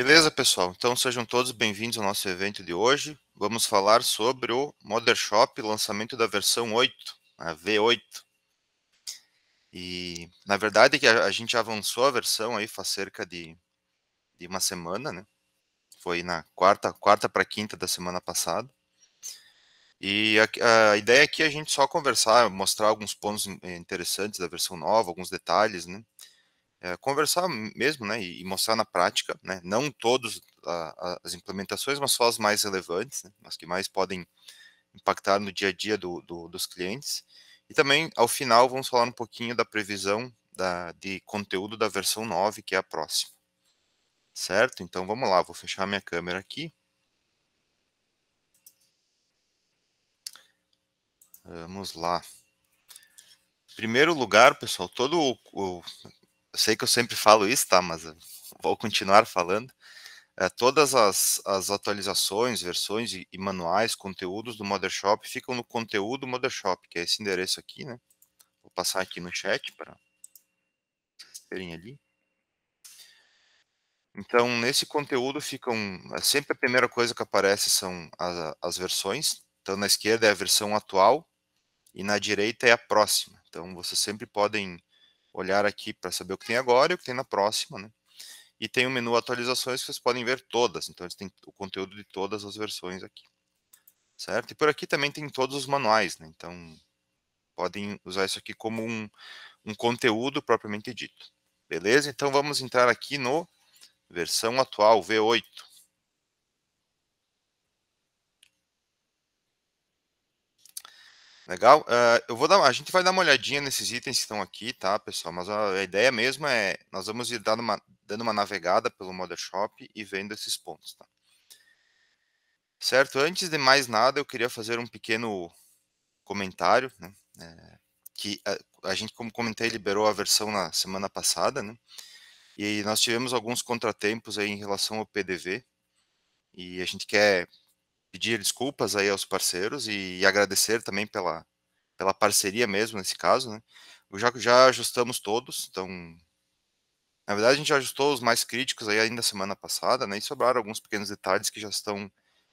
Beleza, pessoal? Então sejam todos bem-vindos ao nosso evento de hoje. Vamos falar sobre o Mothershop, lançamento da versão 8, a V8. E na verdade que a, gente avançou a versão aí faz cerca de, de uma semana, né? Foi na quarta, quarta para quinta da semana passada. E a, a, ideia aqui é a gente só conversar, mostrar alguns pontos interessantes da versão nova, alguns detalhes, né? é, conversar mesmo, né, e mostrar na prática, né, não todas as implementações, mas só as mais relevantes, né, as que mais podem impactar no dia a dia do, do, dos clientes. E também, ao final, vamos falar um pouquinho da previsão da, de conteúdo da versão 9, que é a próxima. Certo? Então, vamos lá, vou fechar minha câmera aqui. Vamos lá. Em primeiro lugar, pessoal, todo o, o eu sei que eu sempre falo isso, tá? Mas vou continuar falando. É, todas as, as, atualizações, versões e, e, manuais, conteúdos do Mothershop ficam no conteúdo Mothershop, que é esse endereço aqui, né? Vou passar aqui no chat para vocês terem ali. Então, nesse conteúdo ficam. É sempre a primeira coisa que aparece são as, as versões. Então, na esquerda é a versão atual e na direita é a próxima. Então, vocês sempre podem olhar aqui para saber o que tem agora e o que tem na próxima, né? E tem o um menu atualizações que vocês podem ver todas, então eles têm o conteúdo de todas as versões aqui. Certo? E por aqui também tem todos os manuais, né? Então podem usar isso aqui como um, um conteúdo propriamente dito. Beleza? Então vamos entrar aqui no versão atual, V8. Legal. Uh, eu vou dar, a gente vai dar uma olhadinha nesses itens que estão aqui, tá, pessoal? Mas a, ideia mesmo é nós vamos ir dando uma, dando uma navegada pelo Model Shop e vendo esses pontos, tá? Certo. Antes de mais nada, eu queria fazer um pequeno comentário, né? É, que a, a, gente, como comentei, liberou a versão na semana passada, né? E nós tivemos alguns contratempos aí em relação ao PDV. E a gente quer pedir desculpas aí aos parceiros e, e agradecer também pela, pela parceria mesmo nesse caso, né? Já, já ajustamos todos, então. Na verdade, a gente já ajustou os mais críticos aí ainda semana passada, né? E sobraram alguns pequenos detalhes que já estão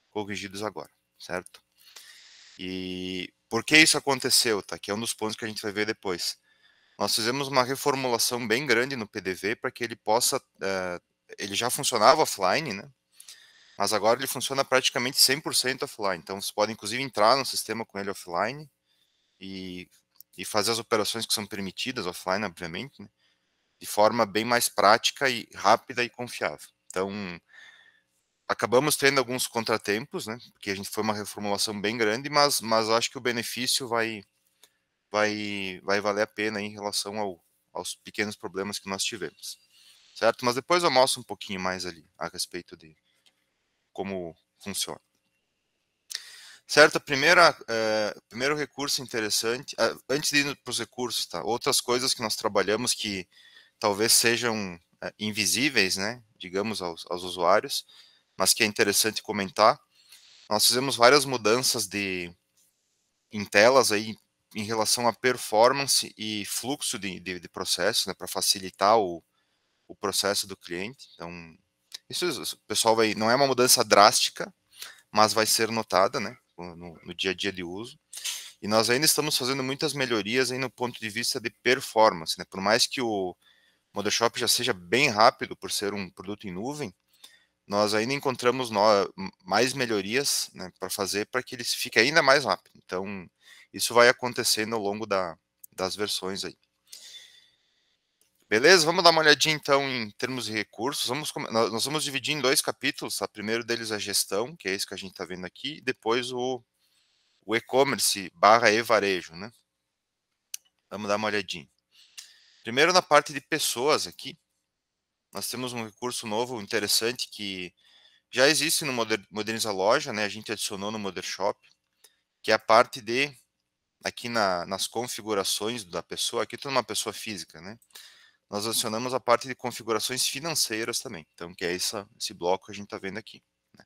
corrigidos agora, certo? E por que isso aconteceu, tá? Que é um dos pontos que a gente vai ver depois. Nós fizemos uma reformulação bem grande no PDV para que ele possa. Uh, ele já funcionava offline, né? mas agora ele funciona praticamente 100% offline. Então você pode inclusive entrar no sistema com ele offline e, e fazer as operações que são permitidas offline, obviamente, né? de forma bem mais prática e rápida e confiável. Então acabamos tendo alguns contratempos, né? Porque a gente foi uma reformulação bem grande, mas mas acho que o benefício vai vai vai valer a pena em relação ao, aos pequenos problemas que nós tivemos. Certo? Mas depois eu mostro um pouquinho mais ali a respeito dele como funciona. Certo, a primeira, é, primeiro recurso interessante, é, antes de ir para os recursos, tá? outras coisas que nós trabalhamos que talvez sejam é, invisíveis, né, digamos, aos, aos usuários, mas que é interessante comentar, nós fizemos várias mudanças de, em telas aí, em relação à performance e fluxo de, de, de processo, né, para facilitar o, o processo do cliente. Então, isso, pessoal vai. Não é uma mudança drástica, mas vai ser notada, né? No, no dia a dia de uso. E nós ainda estamos fazendo muitas melhorias aí no ponto de vista de performance, né? Por mais que o Shop já seja bem rápido por ser um produto em nuvem, nós ainda encontramos no, mais melhorias né, para fazer para que ele fique ainda mais rápido. Então, isso vai acontecendo ao longo da, das versões aí. Beleza? Vamos dar uma olhadinha então em termos de recursos. Vamos, nós vamos dividir em dois capítulos. Tá? Primeiro deles a gestão, que é isso que a gente está vendo aqui, e depois o, o e-commerce barra e-varejo. Né? Vamos dar uma olhadinha. Primeiro na parte de pessoas aqui, nós temos um recurso novo, interessante, que já existe no Moderniza Loja, né? a gente adicionou no Modern Shop, que é a parte de, aqui na, nas configurações da pessoa, aqui estou tá numa pessoa física, né? nós adicionamos a parte de configurações financeiras também. Então, que é essa, esse bloco que a gente está vendo aqui. Né?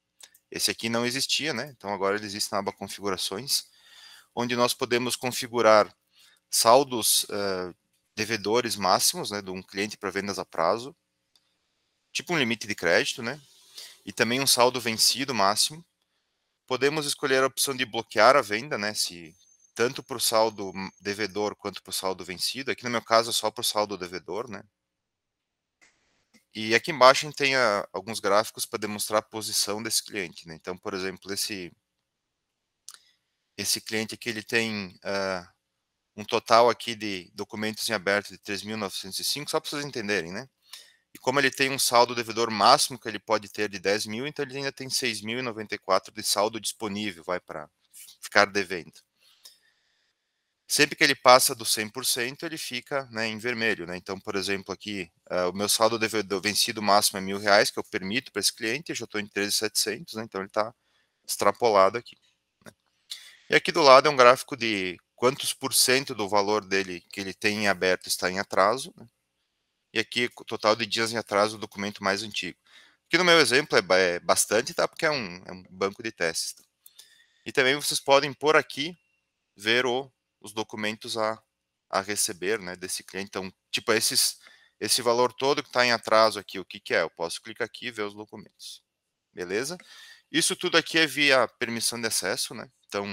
Esse aqui não existia, né? Então, agora ele existe na aba configurações, onde nós podemos configurar saldos uh, devedores máximos né, de um cliente para vendas a prazo, tipo um limite de crédito, né? E também um saldo vencido máximo. Podemos escolher a opção de bloquear a venda, né? Se tanto para o saldo devedor quanto para o saldo vencido. Aqui no meu caso é só para o saldo devedor, né? E aqui embaixo a gente tem a, ah, alguns gráficos para demonstrar a posição desse cliente. Né? Então, por exemplo, esse esse cliente aqui ele tem uh, um total aqui de documentos em aberto de 3.905, só para vocês entenderem, né? E como ele tem um saldo devedor máximo que ele pode ter de 10 mil, então ele ainda tem 6.094 de saldo disponível, vai para ficar devendo. Sempre que ele passa do 100%, ele fica né, em vermelho. Né? Então, por exemplo, aqui, uh, o meu saldo devedor vencido máximo é mil reais, que eu permito para esse cliente, eu já estou em 13,700, né? então ele está extrapolado aqui. Né? E aqui do lado é um gráfico de quantos por cento do valor dele que ele tem em aberto está em atraso. Né? E aqui, o total de dias em atraso o documento mais antigo. Aqui no meu exemplo é, é bastante, tá? Porque é um, é um banco de testes. Tá? E também vocês podem, por aqui, ver o os documentos a, a receber né, desse cliente. Então, tipo, esses, esse valor todo que está em atraso aqui, o que, que é? Eu posso clicar aqui e ver os documentos. Beleza? Isso tudo aqui é via permissão de acesso, né? Então,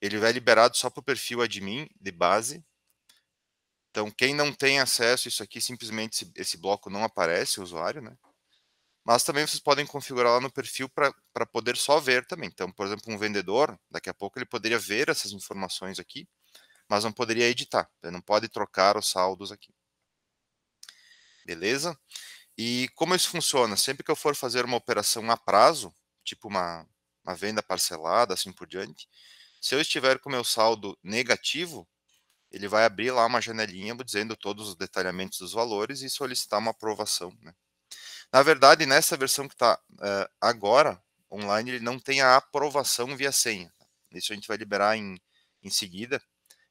ele vai liberado só para o perfil admin de base. Então, quem não tem acesso, isso aqui simplesmente esse bloco não aparece, o usuário, né? mas também vocês podem configurar lá no perfil para poder só ver também. Então, por exemplo, um vendedor, daqui a pouco ele poderia ver essas informações aqui, mas não poderia editar, ele não pode trocar os saldos aqui. Beleza? E como isso funciona? Sempre que eu for fazer uma operação a prazo, tipo uma, uma venda parcelada, assim por diante, se eu estiver com meu saldo negativo, ele vai abrir lá uma janelinha dizendo todos os detalhamentos dos valores e solicitar uma aprovação, né? Na verdade, nessa versão que está uh, eh, agora online, ele não tem a aprovação via senha. Tá? Isso a gente vai liberar em, em seguida.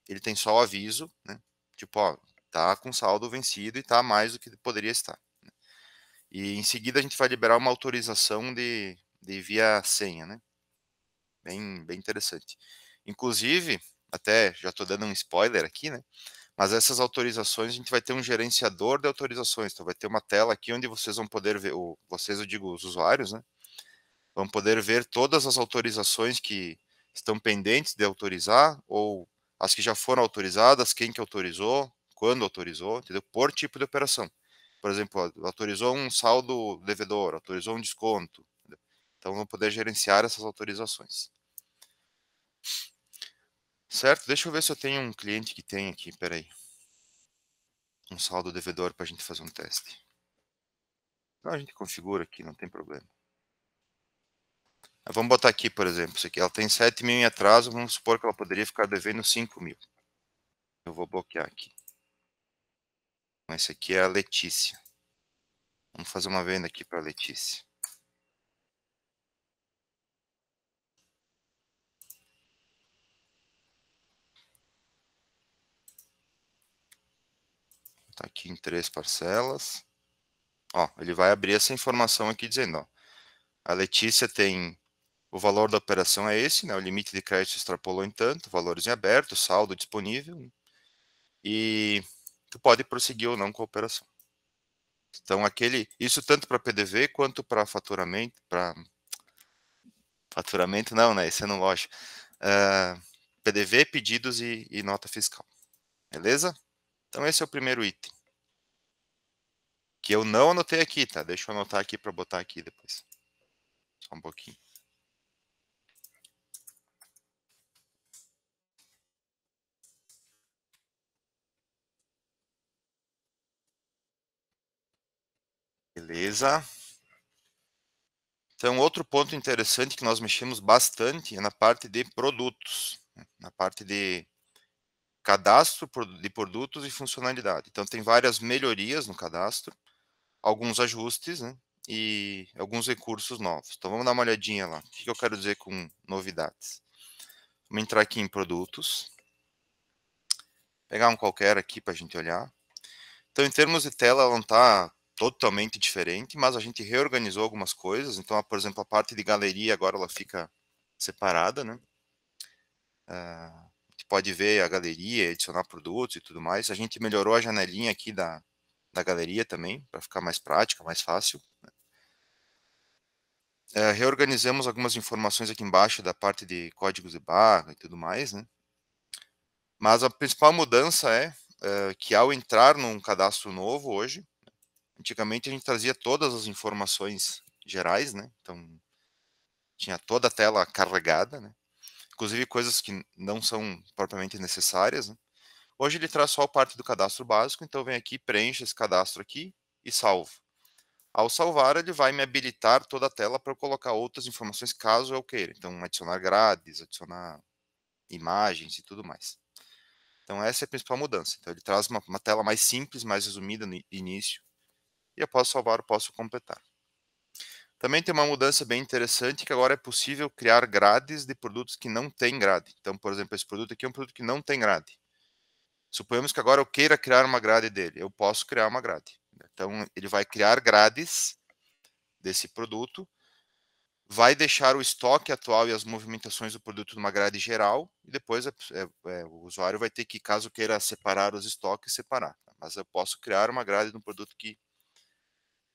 Ele tem só o aviso, né? Tipo, ó, tá com saldo vencido e tá mais do que poderia estar. Né? E em seguida a gente vai liberar uma autorização de, de via senha, né? Bem, bem interessante. Inclusive, até já estou dando um spoiler aqui, né? Mas essas autorizações, a gente vai ter um gerenciador de autorizações. Então, vai ter uma tela aqui onde vocês vão poder ver, ou, vocês, eu digo, os usuários, né? Vão poder ver todas as autorizações que estão pendentes de autorizar, ou as que já foram autorizadas, quem que autorizou, quando autorizou, entendeu? Por tipo de operação. Por exemplo, autorizou um saldo devedor, autorizou um desconto. Entendeu? Então, vão poder gerenciar essas autorizações. Certo? Deixa eu ver se eu tenho um cliente que tem aqui, peraí. Um saldo devedor para a gente fazer um teste. Então a gente configura aqui, não tem problema. Ah, vamos botar aqui, por exemplo, isso aqui. Ela tem 7 mil em atraso, vamos supor que ela poderia ficar devendo 5 mil. Eu vou bloquear aqui. isso então, aqui é a Letícia. Vamos fazer uma venda aqui para a Letícia. Está aqui em três parcelas. Ó, ele vai abrir essa informação aqui dizendo, ó, a Letícia tem o valor da operação é esse, né? O limite de crédito extrapolou em tanto, valores em aberto, saldo disponível. E tu pode prosseguir ou não com a operação. Então aquele, isso tanto para PDV quanto para faturamento, para faturamento não, né? Isso é no loja. Uh, ah, PDV, pedidos e, e nota fiscal. Beleza? Então, esse é o primeiro item. Que eu não anotei aqui, tá? Deixa eu anotar aqui para botar aqui depois. Só um pouquinho. Beleza. Então, outro ponto interessante que nós mexemos bastante é na parte de produtos, né? na parte de cadastro de produtos e funcionalidade. Então, tem várias melhorias no cadastro, alguns ajustes né, e alguns recursos novos. Então, vamos dar uma olhadinha lá. O que eu quero dizer com novidades? Vamos entrar aqui em produtos. Pegar um qualquer aqui para a gente olhar. Então, em termos de tela, ela não está totalmente diferente, mas a gente reorganizou algumas coisas. Então, por exemplo, a parte de galeria agora ela fica separada, né? Uh, pode ver a galeria, adicionar produtos e tudo mais. A gente melhorou a janelinha aqui da, da galeria também, para ficar mais prática, mais fácil. Né? É, reorganizamos algumas informações aqui embaixo da parte de códigos de barra e tudo mais, né? Mas a principal mudança é, é que ao entrar num cadastro novo hoje, antigamente a gente trazia todas as informações gerais, né? Então tinha toda a tela carregada, né? inclusive coisas que não são propriamente necessárias. Né? Hoje ele traz só parte do cadastro básico, então vem aqui, preenche esse cadastro aqui e salvo. Ao salvar, ele vai me habilitar toda a tela para eu colocar outras informações caso eu queira. Então, adicionar grades, adicionar imagens e tudo mais. Então, essa é a principal mudança. Então, ele traz uma, uma tela mais simples, mais resumida no início. E após salvar, eu posso completar. Também tem uma mudança bem interessante que agora é possível criar grades de produtos que não têm grade. Então, por exemplo, esse produto aqui é um produto que não tem grade. Suponhamos que agora eu queira criar uma grade dele. Eu posso criar uma grade. Então, ele vai criar grades desse produto, vai deixar o estoque atual e as movimentações do produto numa grade geral, e depois é, é, é o usuário vai ter que, caso queira separar os estoques, separar. Mas eu posso criar uma grade de um produto que,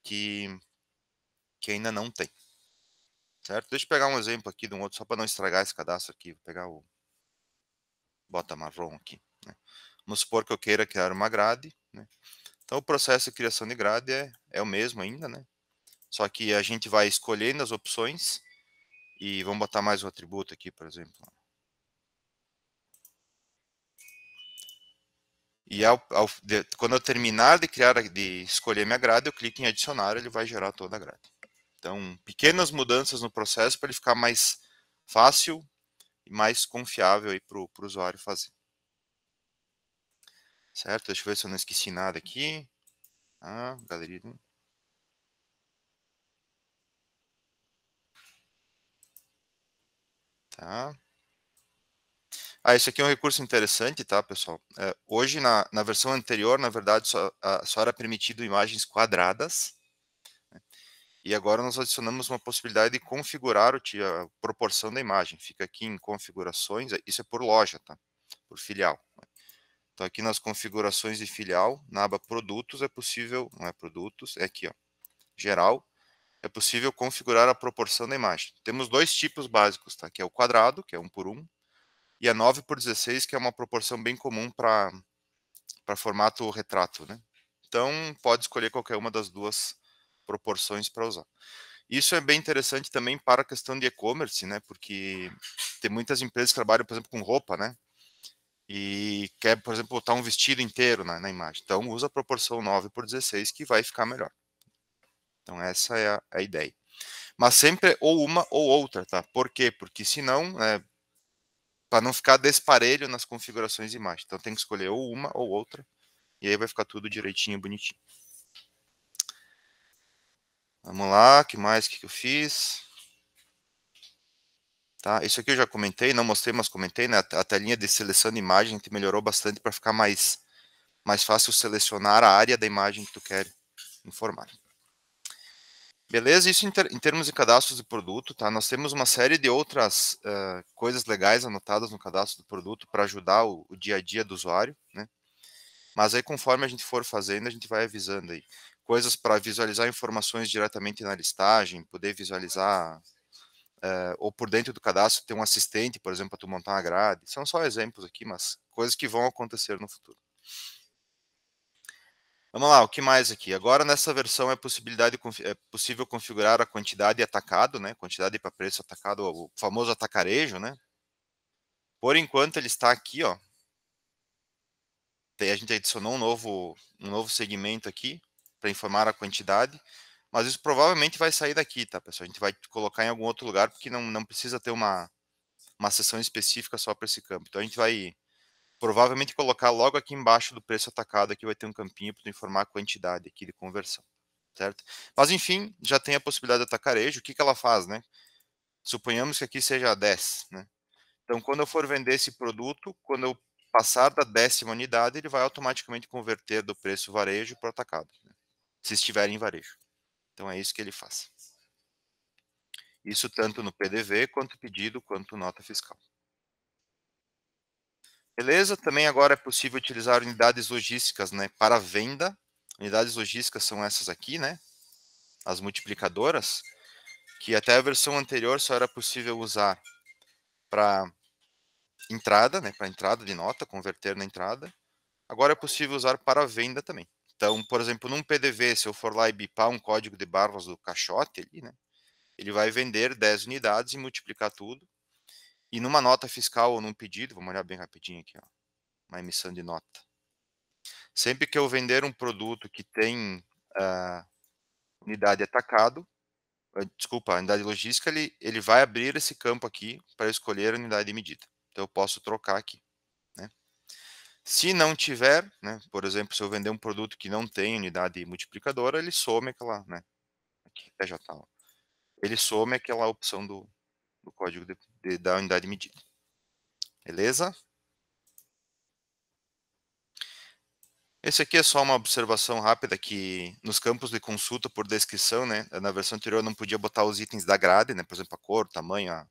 que que ainda não tem. Certo? Deixa eu pegar um exemplo aqui de um outro, só para não estragar esse cadastro aqui. Vou pegar o. Bota marrom aqui. Né? Vamos supor que eu queira criar uma grade. Né? Então, o processo de criação de grade é, é o mesmo ainda, né? Só que a gente vai escolhendo as opções e vamos botar mais um atributo aqui, por exemplo. E ao, ao, de, quando eu terminar de criar, de escolher minha grade, eu clico em adicionar, ele vai gerar toda a grade. Então, pequenas mudanças no processo para ele ficar mais fácil e mais confiável para o usuário fazer. Certo? Deixa eu ver se eu não esqueci nada aqui. Ah, galeria. Tá. Ah, isso aqui é um recurso interessante, tá, pessoal? É, hoje, na, na versão anterior, na verdade, só, a, só era permitido imagens quadradas. E agora nós adicionamos uma possibilidade de configurar a proporção da imagem. Fica aqui em configurações, é, isso é por loja, tá? Por filial. Né? Então aqui nas configurações de filial, na aba produtos é possível, não é produtos, é aqui, ó, geral, é possível configurar a proporção da imagem. Temos dois tipos básicos, tá? Que é o quadrado, que é 1 por 1, e a 9 por 16, que é uma proporção bem comum para formato retrato, né? Então, pode escolher qualquer uma das duas proporções para usar. Isso é bem interessante também para a questão de e-commerce, né? Porque tem muitas empresas que trabalham, por exemplo, com roupa, né? E quer, por exemplo, botar um vestido inteiro na, na imagem. Então, usa a proporção 9 por 16 que vai ficar melhor. Então, essa é a, é a ideia. Mas sempre é ou uma ou outra, tá? Por quê? Porque senão, é, para não ficar desparelho nas configurações de imagem. Então, tem que escolher ou uma ou outra. E aí vai ficar tudo direitinho, bonitinho. Vamos lá, que mais que eu fiz? Tá, isso aqui eu já comentei, não mostrei, mas comentei, né? A telinha de seleção de imagem que melhorou bastante para ficar mais, mais fácil selecionar a área da imagem que tu quer informar. Beleza? Isso em, ter, em termos de cadastros de produto, tá? Nós temos uma série de outras uh, coisas legais anotadas no cadastro do produto para ajudar o, o dia a dia do usuário, né? Mas aí, conforme a gente for fazendo, a gente vai avisando aí coisas para visualizar informações diretamente na listagem, poder visualizar é, ou por dentro do cadastro ter um assistente, por exemplo, para tu montar uma grade. São só exemplos aqui, mas coisas que vão acontecer no futuro. Vamos lá, o que mais aqui? Agora nessa versão é, possibilidade, é possível configurar a quantidade atacado, né? Quantidade para preço atacado, o famoso atacarejo, né? Por enquanto ele está aqui, ó. A gente adicionou um novo, um novo segmento aqui, para informar a quantidade, mas isso provavelmente vai sair daqui, tá, pessoal? A gente vai colocar em algum outro lugar, porque não, não precisa ter uma, uma sessão específica só para esse campo. Então a gente vai provavelmente colocar logo aqui embaixo do preço atacado, aqui vai ter um campinho para informar a quantidade aqui de conversão, certo? Mas enfim, já tem a possibilidade de atacarejo, o que, que ela faz, né? Suponhamos que aqui seja 10, né? Então quando eu for vender esse produto, quando eu passar da décima unidade, ele vai automaticamente converter do preço varejo para o atacado. Né? se estiver em varejo. Então é isso que ele faz. Isso tanto no PDV, quanto pedido, quanto nota fiscal. Beleza? Também agora é possível utilizar unidades logísticas né, para venda. Unidades logísticas são essas aqui, né? As multiplicadoras, que até a versão anterior só era possível usar para entrada, né, para entrada de nota, converter na entrada. Agora é possível usar para venda também. Então, por exemplo, num PDV, se eu for lá e bipar um código de barras do caixote ali, né, ele vai vender 10 unidades e multiplicar tudo. E numa nota fiscal ou num pedido, vamos olhar bem rapidinho aqui, ó, uma emissão de nota. Sempre que eu vender um produto que tem uh, unidade atacado, ah, desculpa, unidade logística, ele, ele vai abrir esse campo aqui para escolher a unidade de medida. Então, eu posso trocar aqui. Se não tiver, né, por exemplo, se eu vender um produto que não tem unidade multiplicadora, ele some aquela, né, aqui já está, ele some aquela opção do, do código de, de, da unidade medida. Beleza? Esse aqui é só uma observação rápida que nos campos de consulta por descrição, né, na versão anterior eu não podia botar os itens da grade, né, por exemplo, a cor, o tamanho, a...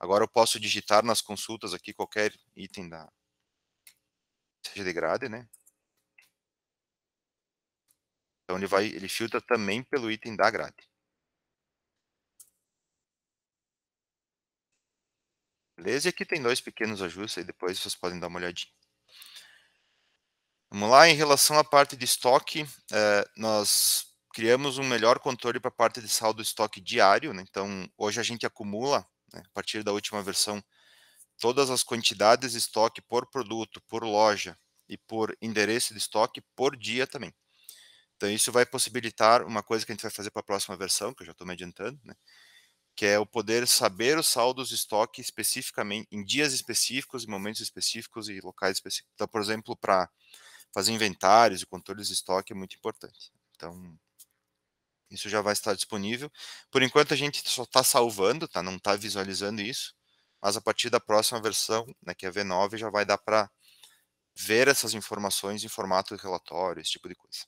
agora eu posso digitar nas consultas aqui qualquer item da, seja de grade, né? Então ele vai, ele filtra também pelo item da grade. Beleza? E aqui tem dois pequenos ajustes, aí depois vocês podem dar uma olhadinha. Vamos lá, em relação à parte de estoque, é, nós criamos um melhor controle para a parte de saldo estoque diário, né? então hoje a gente acumula, né, a partir da última versão, todas as quantidades de estoque por produto, por loja e por endereço de estoque por dia também. Então, isso vai possibilitar uma coisa que a gente vai fazer para a próxima versão, que eu já estou me adiantando, né? que é o poder saber os saldos de estoque especificamente, em dias específicos, em momentos específicos e locais específicos. Então, por exemplo, para fazer inventários e controles de estoque é muito importante. Então, isso já vai estar disponível. Por enquanto, a gente só está salvando, tá? não está visualizando isso mas a partir da próxima versão, né, que é a V9, já vai dar para ver essas informações em formato de relatório, esse tipo de coisa.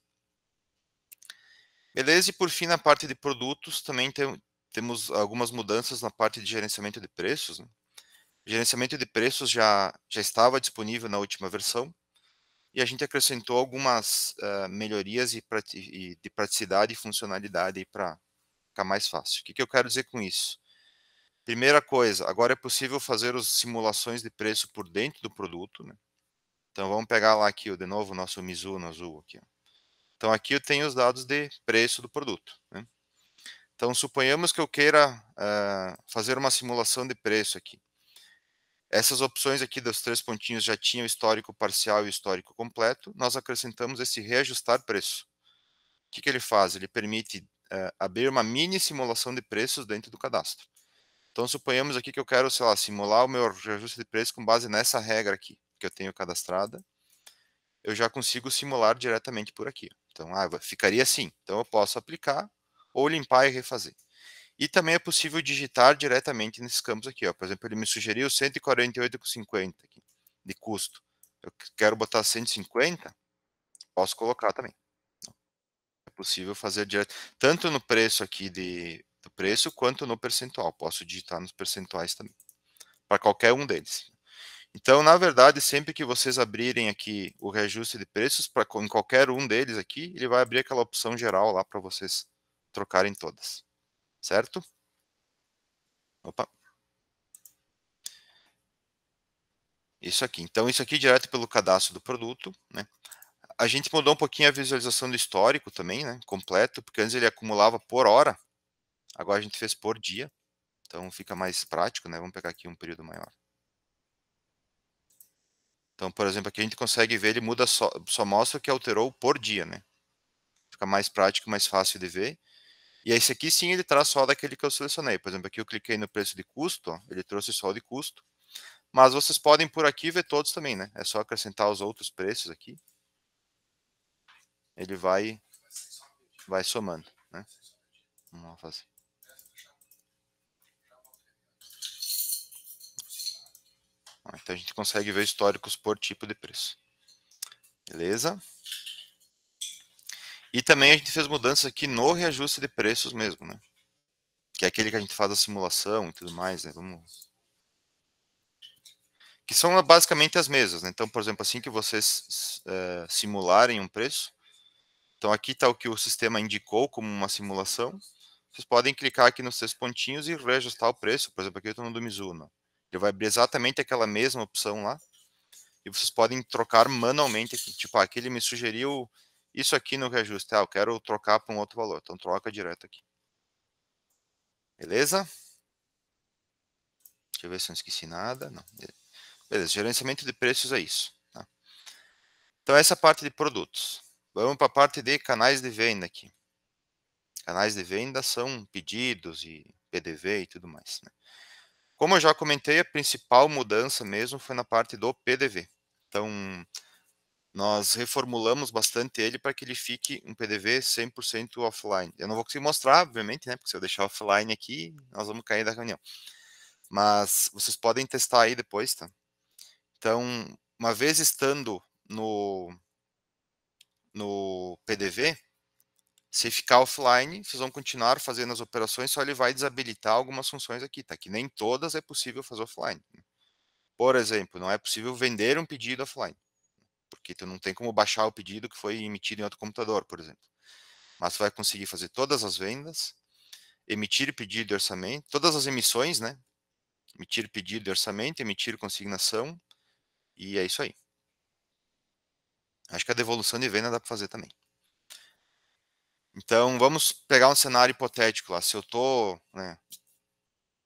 Beleza, e por fim, na parte de produtos, também tem, temos algumas mudanças na parte de gerenciamento de preços. Né? Gerenciamento de preços já, já estava disponível na última versão, e a gente acrescentou algumas uh, melhorias e, e de praticidade e funcionalidade para ficar mais fácil. O que, que eu quero dizer com isso? Primeira coisa, agora é possível fazer as simulações de preço por dentro do produto, né? Então vamos pegar lá aqui, de novo, o nosso Mizuno azul aqui. Então aqui eu tenho os dados de preço do produto. Né? Então suponhamos que eu queira uh, fazer uma simulação de preço aqui. Essas opções aqui dos três pontinhos já tinham histórico parcial e histórico completo. Nós acrescentamos esse reajustar preço. O que, que ele faz? Ele permite uh, abrir uma mini simulação de preços dentro do cadastro. Então, suponhamos aqui que eu quero, sei lá, simular o meu reajuste de preço com base nessa regra aqui, que eu tenho cadastrada. Eu já consigo simular diretamente por aqui. Então, ah, ficaria assim. Então, eu posso aplicar ou limpar e refazer. E também é possível digitar diretamente nesses campos aqui. Ó. Por exemplo, ele me sugeriu 148,50 de custo. Eu quero botar 150, posso colocar também. É possível fazer direto, tanto no preço aqui de preço quanto no percentual. Posso digitar nos percentuais também, para qualquer um deles. Então, na verdade, sempre que vocês abrirem aqui o reajuste de preços para em qualquer um deles aqui, ele vai abrir aquela opção geral lá para vocês trocarem todas. Certo? Opa. Isso aqui. Então, isso aqui direto pelo cadastro do produto, né? A gente mudou um pouquinho a visualização do histórico também, né? Completo, porque antes ele acumulava por hora. Agora a gente fez por dia, então fica mais prático, né? Vamos pegar aqui um período maior. Então, por exemplo, aqui a gente consegue ver, ele muda só, só mostra o que alterou por dia, né? Fica mais prático, mais fácil de ver. E esse aqui sim, ele traz só daquele que eu selecionei. Por exemplo, aqui eu cliquei no preço de custo, ó, ele trouxe só o de custo. Mas vocês podem por aqui ver todos também, né? É só acrescentar os outros preços aqui. Ele vai, vai somando, né? Vamos lá fazer. Então a gente consegue ver históricos por tipo de preço. Beleza? E também a gente fez mudanças aqui no reajuste de preços mesmo, né? Que é aquele que a gente faz a simulação e tudo mais, né? Vamos... Que são ah, basicamente as mesmas, né? Então, por exemplo, assim que vocês eh, simularem um preço, então aqui está o que o sistema indicou como uma simulação, vocês podem clicar aqui nos três pontinhos e reajustar o preço, por exemplo, aqui eu estou no do Mizuno. Ele vai abrir exatamente aquela mesma opção lá. E vocês podem trocar manualmente aqui. Tipo, ah, aqui ele me sugeriu isso aqui no reajuste. Ah, eu quero trocar para um outro valor. Então, troca direto aqui. Beleza? Deixa eu ver se eu não esqueci nada. Não. Beleza, gerenciamento de preços é isso. Tá? Então, essa é a parte de produtos. Vamos para a parte de canais de venda aqui. Canais de venda são pedidos e PDV e tudo mais. Né? Como eu já comentei, a principal mudança mesmo foi na parte do PDV. Então, nós reformulamos bastante ele para que ele fique um PDV 100% offline. Eu não vou conseguir mostrar, obviamente, né? Porque se eu deixar offline aqui, nós vamos cair da reunião. Mas vocês podem testar aí depois, tá? Então, uma vez estando no, no PDV, se ficar offline, vocês vão continuar fazendo as operações, só ele vai desabilitar algumas funções aqui, tá? Que nem todas é possível fazer offline. Né? Por exemplo, não é possível vender um pedido offline, porque tu não tem como baixar o pedido que foi emitido em outro computador, por exemplo. Mas tu vai conseguir fazer todas as vendas, emitir pedido de orçamento, todas as emissões, né? Emitir pedido de orçamento, emitir consignação, e é isso aí. Acho que a devolução de venda dá para fazer também. Então, vamos pegar um cenário hipotético lá. Se eu estou né,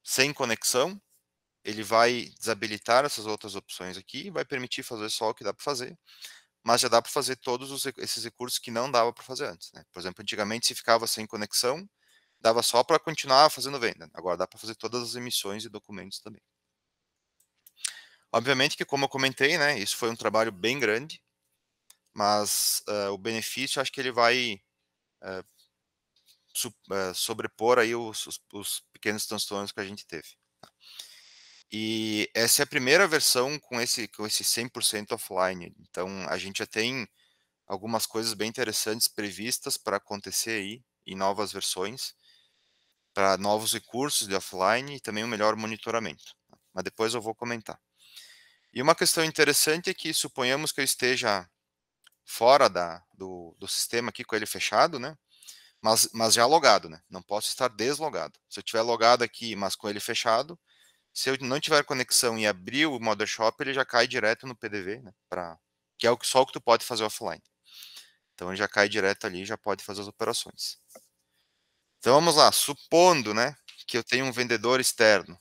sem conexão, ele vai desabilitar essas outras opções aqui e vai permitir fazer só o que dá para fazer. Mas já dá para fazer todos os, esses recursos que não dava para fazer antes. Né? Por exemplo, antigamente, se ficava sem conexão, dava só para continuar fazendo venda. Agora dá para fazer todas as emissões e documentos também. Obviamente que, como eu comentei, né, isso foi um trabalho bem grande, mas uh, o benefício acho que ele vai uh, uh, sobrepor aí os, os, os, pequenos transtornos que a gente teve. Tá? E essa é a primeira versão com esse, com esse 100% offline. Então, a gente já tem algumas coisas bem interessantes previstas para acontecer aí em novas versões, para novos recursos de offline e também um melhor monitoramento. Tá? Mas depois eu vou comentar. E uma questão interessante é que suponhamos que eu esteja fora da, do, do sistema aqui com ele fechado, né? Mas, mas já logado, né? Não posso estar deslogado. Se eu tiver logado aqui, mas com ele fechado, se eu não tiver conexão e abrir o Mother ele já cai direto no PDV, né? Pra, que é o que, só o que tu pode fazer offline. Então ele já cai direto ali, já pode fazer as operações. Então vamos lá, supondo, né, que eu tenho um vendedor externo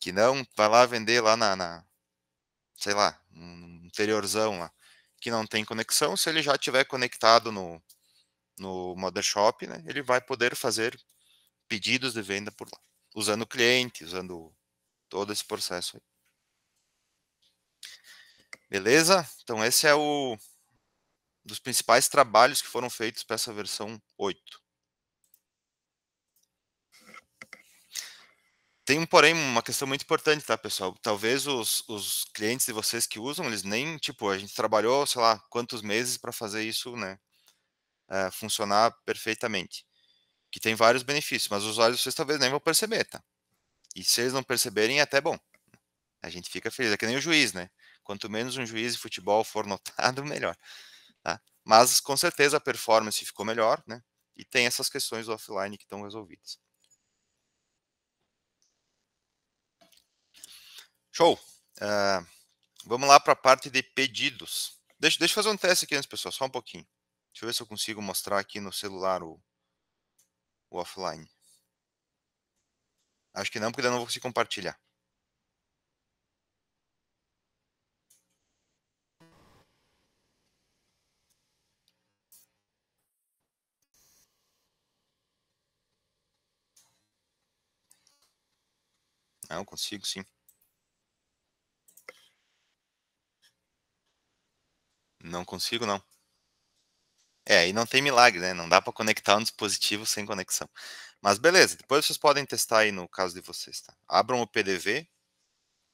que não vai lá vender lá na, na sei lá, um interiorzão lá que não tem conexão, se ele já estiver conectado no, no Mothershop, né, ele vai poder fazer pedidos de venda por lá, usando o cliente, usando todo esse processo. Aí. Beleza? Então esse é o dos principais trabalhos que foram feitos para essa versão 8. tem um porém, uma questão muito importante, tá, pessoal? Talvez os, os clientes de vocês que usam, eles nem, tipo, a gente trabalhou, sei lá, quantos meses para fazer isso, né, uh, funcionar perfeitamente. Que tem vários benefícios, mas os usuários vocês talvez nem vão perceber, tá? E se eles não perceberem, é até bom. A gente fica feliz, é que nem o juiz, né? Quanto menos um juiz de futebol for notado, melhor. Tá? Mas com certeza a performance ficou melhor, né? E tem essas questões offline que estão resolvidas. Show. Uh, vamos lá para a parte de pedidos. Deixa, deixa eu fazer um teste aqui antes, pessoal, só um pouquinho. Deixa eu ver se eu consigo mostrar aqui no celular o, o offline. Acho que não, porque ainda não vou conseguir compartilhar. Não, consigo sim. Não consigo, não. É, aí não tem milagre, né? Não dá para conectar um dispositivo sem conexão. Mas beleza, depois vocês podem testar aí no caso de vocês, tá? Abram o PDV,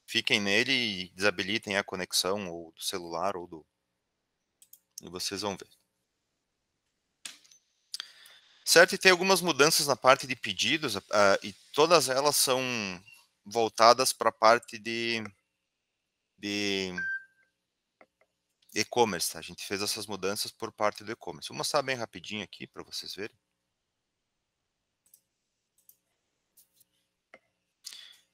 fiquem nele e desabilitem a conexão ou do celular ou do e vocês vão ver. Certo, e tem algumas mudanças na parte de pedidos, uh, e todas elas são voltadas para a parte de, de e-commerce. Tá? A gente fez essas mudanças por parte do e-commerce. Vou mostrar bem rapidinho aqui para vocês verem.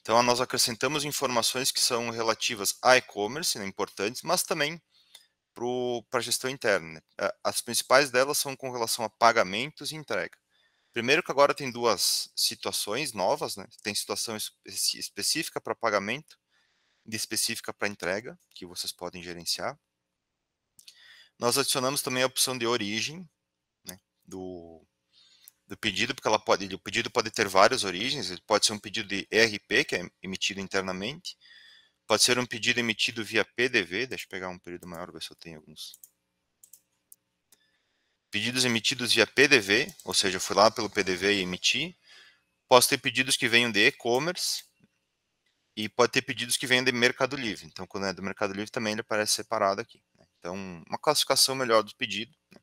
Então, nós acrescentamos informações que são relativas a e-commerce, né, importantes, mas também para a gestão interna. Né? As principais delas são com relação a pagamentos e entrega. Primeiro que agora tem duas situações novas, né? Tem situação específica para pagamento e específica para entrega, que vocês podem gerenciar. Nós adicionamos também a opção de origem né, do, do pedido, porque ela pode, o pedido pode ter várias origens, ele pode ser um pedido de ERP, que é emitido internamente, pode ser um pedido emitido via PDV, deixa eu pegar um período maior, ver se eu tenho alguns. Pedidos emitidos via PDV, ou seja, eu fui lá pelo PDV e emiti. Posso ter pedidos que venham de e-commerce, e pode ter pedidos que venham de Mercado Livre. Então, quando é do Mercado Livre, também ele aparece separado aqui. Então, uma classificação melhor do pedido. Né.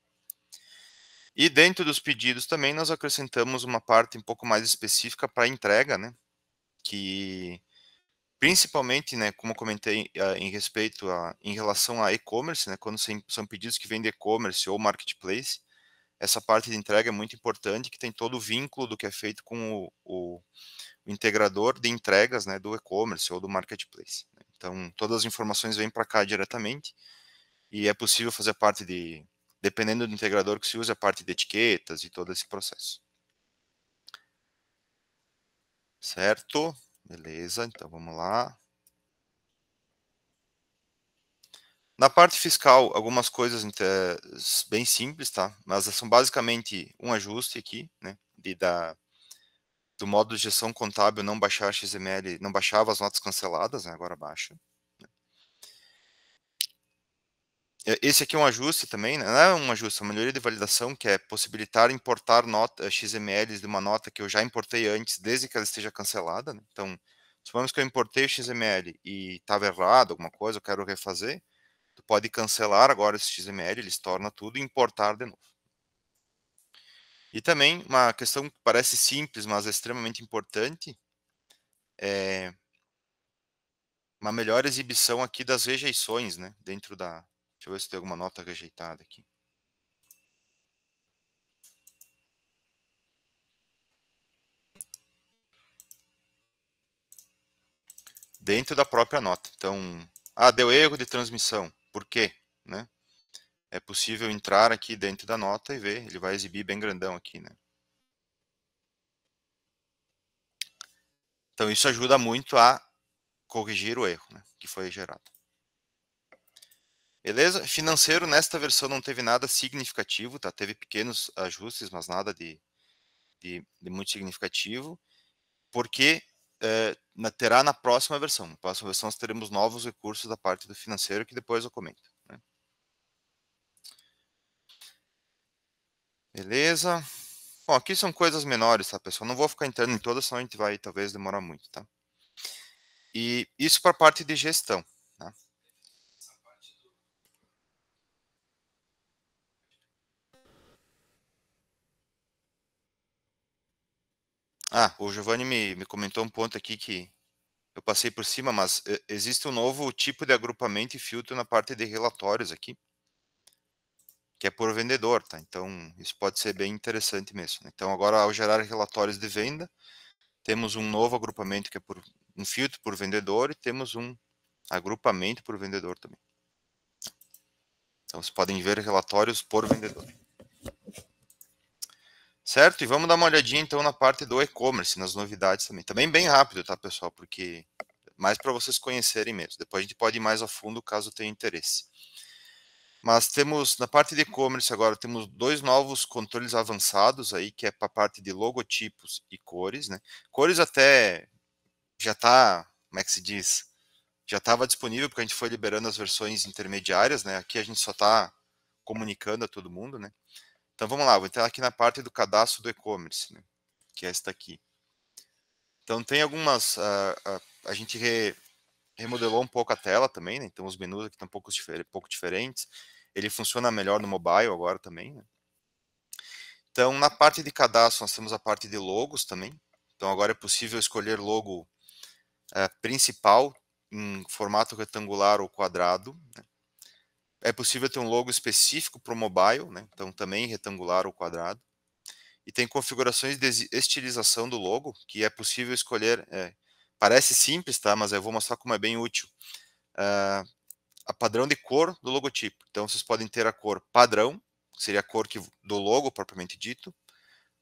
E dentro dos pedidos também nós acrescentamos uma parte um pouco mais específica para entrega, né? Que principalmente, né, como comentei eh, em respeito a, em relação a e-commerce, né, quando são pedidos que vêm de e-commerce ou marketplace, essa parte de entrega é muito importante, que tem todo o vínculo do que é feito com o, o, o integrador de entregas, né, do e-commerce ou do marketplace. Né. Então, todas as informações vêm para cá diretamente e é possível fazer parte de, dependendo do integrador que se usa, a é parte de etiquetas e todo esse processo. Certo? Beleza, então vamos lá. Na parte fiscal, algumas coisas bem simples, tá? Mas são basicamente um ajuste aqui, né? De, da, do modo de gestão contábil não baixar XML, não baixava as notas canceladas, né? agora baixa. É, esse aqui é um ajuste também, né? não é um ajuste, é uma melhoria de validação, que é possibilitar importar nota, eh, XMLs de uma nota que eu já importei antes, desde que ela esteja cancelada. Né? Então, suponhamos que eu importei o XML e estava errado alguma coisa, eu quero refazer, tu pode cancelar agora esse XML, ele se torna tudo e importar de novo. E também, uma questão que parece simples, mas é extremamente importante, é uma melhor exibição aqui das rejeições né, dentro da, Deixa eu ver se tem alguma nota rejeitada aqui. Dentro da própria nota. Então, ah, deu erro de transmissão. Por quê? Né? É possível entrar aqui dentro da nota e ver. Ele vai exibir bem grandão aqui, né? Então, isso ajuda muito a corrigir o erro né, que foi gerado. Beleza? Financeiro, nesta versão não teve nada significativo, tá? Teve pequenos ajustes, mas nada de, de, de muito significativo, porque eh, na, terá na próxima versão. Na próxima versão nós teremos novos recursos da parte do financeiro, que depois eu comento. Né? Beleza? Bom, aqui são coisas menores, tá, pessoal? Não vou ficar entrando em todas, senão a gente vai, talvez, demorar muito, tá? E isso para a parte de gestão. Ah, o Giovanni me, me comentou um ponto aqui que eu passei por cima, mas eh, existe um novo tipo de agrupamento e filtro na parte de relatórios aqui, que é por vendedor, tá? Então, isso pode ser bem interessante mesmo. Né? Então, agora, ao gerar relatórios de venda, temos um novo agrupamento que é por um filtro por vendedor e temos um agrupamento por vendedor também. Então, vocês podem ver relatórios por vendedor. Certo? E vamos dar uma olhadinha então na parte do e-commerce, nas novidades também. Também tá bem rápido, tá, pessoal? Porque mais para vocês conhecerem mesmo. Depois a gente pode ir mais a fundo caso tenha interesse. Mas temos na parte de e-commerce agora temos dois novos controles avançados aí, que é para a parte de logotipos e cores, né? Cores até já tá, como é que se diz? Já estava disponível porque a gente foi liberando as versões intermediárias, né? Aqui a gente só está comunicando a todo mundo, né? Então vamos lá, vou entrar aqui na parte do cadastro do e-commerce, né? que é esta aqui. Então tem algumas. A, ah, ah, a gente re, remodelou um pouco a tela também, né? então os menus aqui estão um pouco, pouco diferentes. Ele funciona melhor no mobile agora também. Né? Então na parte de cadastro nós temos a parte de logos também. Então agora é possível escolher logo uh, principal em formato retangular ou quadrado. Né? É possível ter um logo específico para o mobile, né? então também retangular ou quadrado. E tem configurações de estilização do logo, que é possível escolher. É, parece simples, tá? mas eu vou mostrar como é bem útil. Uh, a padrão de cor do logotipo. Então vocês podem ter a cor padrão, que seria a cor que, do logo propriamente dito.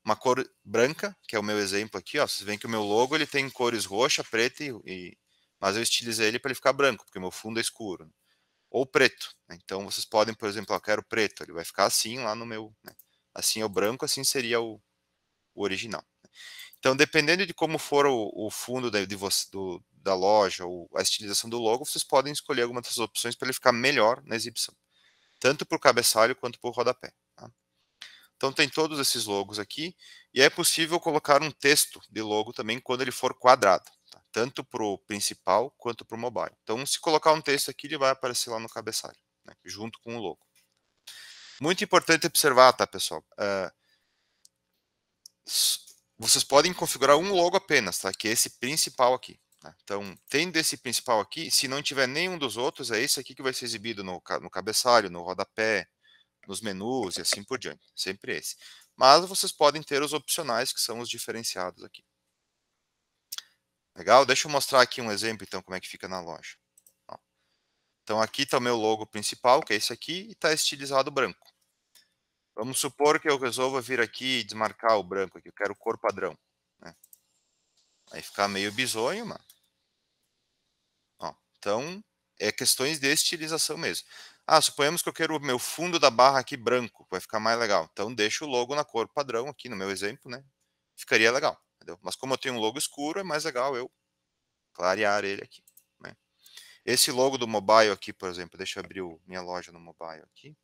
Uma cor branca, que é o meu exemplo aqui. Ó. Vocês veem que o meu logo ele tem cores roxa, preta e, e mas eu estilizei ele para ele ficar branco, porque meu fundo é escuro. Né ou preto. Né? Então vocês podem, por exemplo, ah, eu quero preto, ele vai ficar assim lá no meu, né? assim é o branco, assim seria o, o original. Né? Então, dependendo de como for o, o fundo da, de, do, da loja ou a estilização do logo, vocês podem escolher alguma dessas opções para ele ficar melhor na exibição, tanto para o cabeçalho quanto para o rodapé. Tá? Então, tem todos esses logos aqui, e é possível colocar um texto de logo também quando ele for quadrado tanto para o principal quanto para o mobile. Então, se colocar um texto aqui, ele vai aparecer lá no cabeçalho, né, junto com o logo. Muito importante observar, tá, pessoal? Uh, vocês podem configurar um logo apenas, tá? Que é esse principal aqui. Né? Então, tendo esse principal aqui, se não tiver nenhum dos outros, é esse aqui que vai ser exibido no, no cabeçalho, no rodapé, nos menus e assim por diante. Sempre esse. Mas vocês podem ter os opcionais, que são os diferenciados aqui. Legal? Deixa eu mostrar aqui um exemplo, então, como é que fica na loja. Ó. Então, aqui está o meu logo principal, que é esse aqui, e está estilizado branco. Vamos supor que eu resolva vir aqui e desmarcar o branco aqui. Eu quero cor padrão. Né? Aí ficar meio bizonho, mano. Ó, então, é questões de estilização mesmo. Ah, suponhamos que eu quero o meu fundo da barra aqui branco, vai ficar mais legal. Então, deixa o logo na cor padrão aqui, no meu exemplo, né? Ficaria legal. Entendeu? Mas como eu tenho um logo escuro, é mais legal eu clarear ele aqui. Né? Esse logo do mobile aqui, por exemplo, deixa eu abrir o, minha loja no mobile aqui.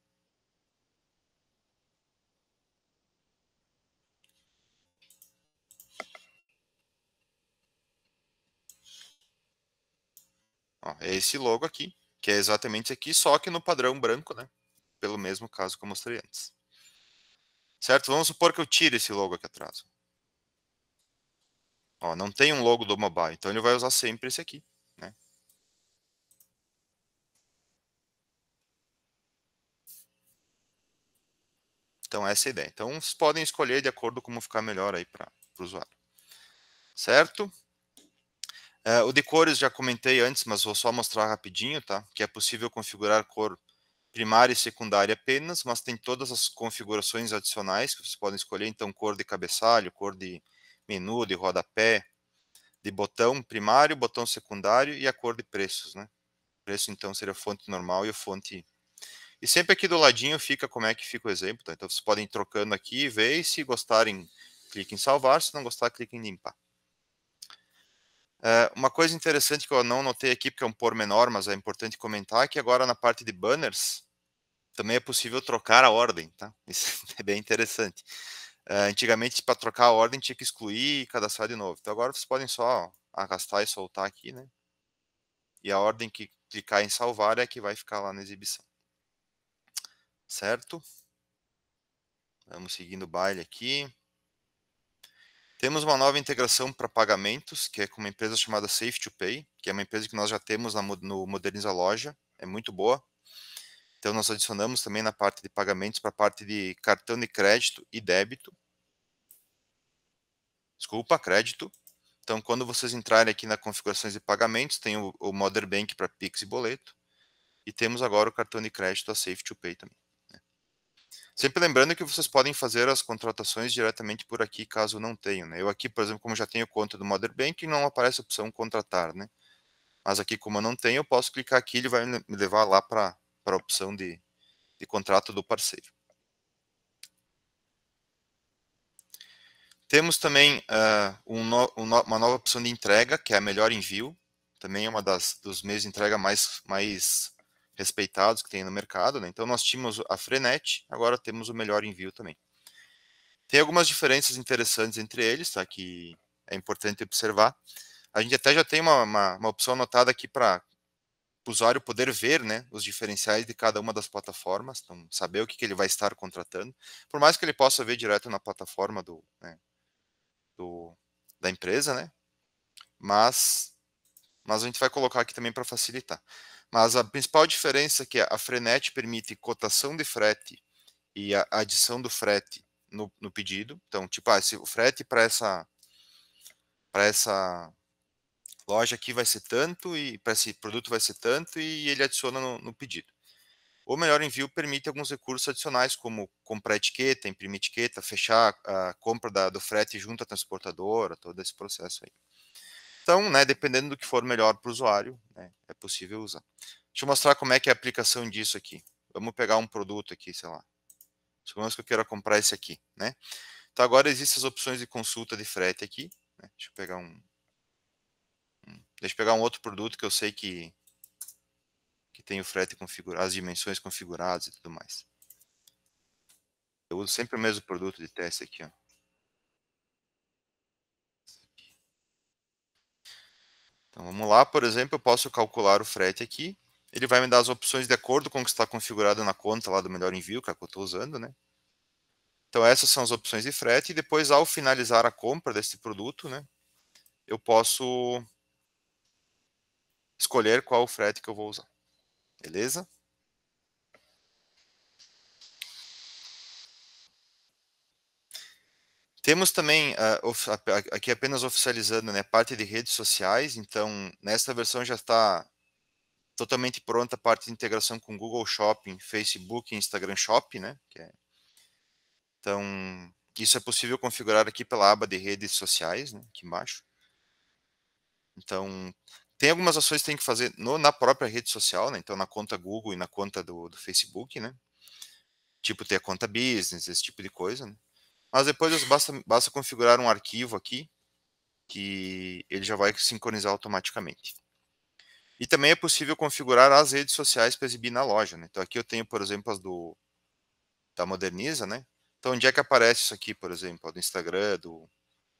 Ó, é esse logo aqui, que é exatamente aqui, só que no padrão branco, né? Pelo mesmo caso que eu mostrei antes. Certo? Vamos supor que eu tire esse logo aqui atrás. Ó, não tem um logo do mobile, então ele vai usar sempre esse aqui. Né? Então, essa é a ideia. Então, vocês podem escolher de acordo com como ficar melhor aí para o usuário. Certo? É, o de cores já comentei antes, mas vou só mostrar rapidinho, tá? Que é possível configurar cor primária e secundária apenas, mas tem todas as configurações adicionais que vocês podem escolher, então cor de cabeçalho, cor de menu, de rodapé, de botão primário, botão secundário e a cor de preços, né? O preço, então, seria a fonte normal e a fonte... E sempre aqui do ladinho fica como é que fica o exemplo, tá? Então, vocês podem ir trocando aqui e ver, se gostarem, clique em salvar, se não gostar, clique em limpar. Eh, uma coisa interessante que eu não notei aqui, porque é um pormenor, mas é importante comentar, que agora na parte de banners, também é possível trocar a ordem, tá? Isso é bem interessante. Uh, antigamente, para trocar a ordem, tinha que excluir e cadastrar de novo. Então agora vocês podem só arrastar e soltar aqui, né? E a ordem que clicar em salvar é que vai ficar lá na exibição. Certo? Vamos seguindo o baile aqui. Temos uma nova integração para pagamentos, que é com uma empresa chamada Safe to Pay, que é uma empresa que nós já temos no Moderniza Loja, é muito boa. Então, nós adicionamos também na parte de pagamentos para a parte de cartão de crédito e débito. Desculpa, crédito. Então, quando vocês entrarem aqui na configurações de pagamentos, tem o, o Bank para Pix e boleto. E temos agora o cartão de crédito, a Safe to Pay também. Né? Sempre lembrando que vocês podem fazer as contratações diretamente por aqui, caso não tenham. Né? Eu aqui, por exemplo, como já tenho conta do Modern Bank, não aparece a opção contratar. Né? Mas aqui, como eu não tenho, eu posso clicar aqui, ele vai me levar lá para para a opção de, de contrato do parceiro. Temos também uh, um no, um, uma nova opção de entrega, que é a melhor envio. Também é uma das dos meios de entrega mais, mais respeitados que tem no mercado. Né? Então, nós tínhamos a Frenet, agora temos o melhor envio também. Tem algumas diferenças interessantes entre eles, tá? que é importante observar. A gente até já tem uma, uma, uma opção anotada aqui para o usuário poder ver né, os diferenciais de cada uma das plataformas, então saber o que, que ele vai estar contratando, por mais que ele possa ver direto na plataforma do, né, do da empresa, né? Mas, mas a gente vai colocar aqui também para facilitar. Mas a principal diferença é que a Frenet permite cotação de frete e a adição do frete no, no pedido. Então, tipo, ah, se o frete para essa para essa loja aqui vai ser tanto e para esse produto vai ser tanto e ele adiciona no, no pedido. O melhor envio permite alguns recursos adicionais, como comprar etiqueta, imprimir etiqueta, fechar a compra da, do frete junto à transportadora, todo esse processo aí. Então, né, dependendo do que for melhor para o usuário, né, é possível usar. Deixa eu mostrar como é que é a aplicação disso aqui. Vamos pegar um produto aqui, sei lá. Supomos que eu quero comprar esse aqui, né? Então, agora existem as opções de consulta de frete aqui. Né? Deixa eu pegar um, Deixa eu pegar um outro produto que eu sei que, que tem o frete configurado, as dimensões configuradas e tudo mais. Eu uso sempre o mesmo produto de teste aqui, ó. Então vamos lá, por exemplo, eu posso calcular o frete aqui. Ele vai me dar as opções de acordo com o que está configurado na conta lá do melhor envio, que é a que eu estou usando, né? Então essas são as opções de frete e depois ao finalizar a compra desse produto, né, eu posso escolher qual frete que eu vou usar. Beleza? Temos também uh, aqui apenas oficializando né, parte de redes sociais. Então, nesta versão já está totalmente pronta a parte de integração com Google Shopping, Facebook e Instagram Shopping, né? É... Então, isso é possível configurar aqui pela aba de redes sociais, né, aqui embaixo. Então, tem algumas ações que tem que fazer no, na própria rede social, né? Então, na conta Google e na conta do, do Facebook, né? Tipo, ter a conta business, esse tipo de coisa, né? Mas depois basta, basta configurar um arquivo aqui, que ele já vai sincronizar automaticamente. E também é possível configurar as redes sociais para exibir na loja, né? Então, aqui eu tenho, por exemplo, as do da Moderniza, né? Então, onde é que aparece isso aqui, por exemplo, do Instagram, do,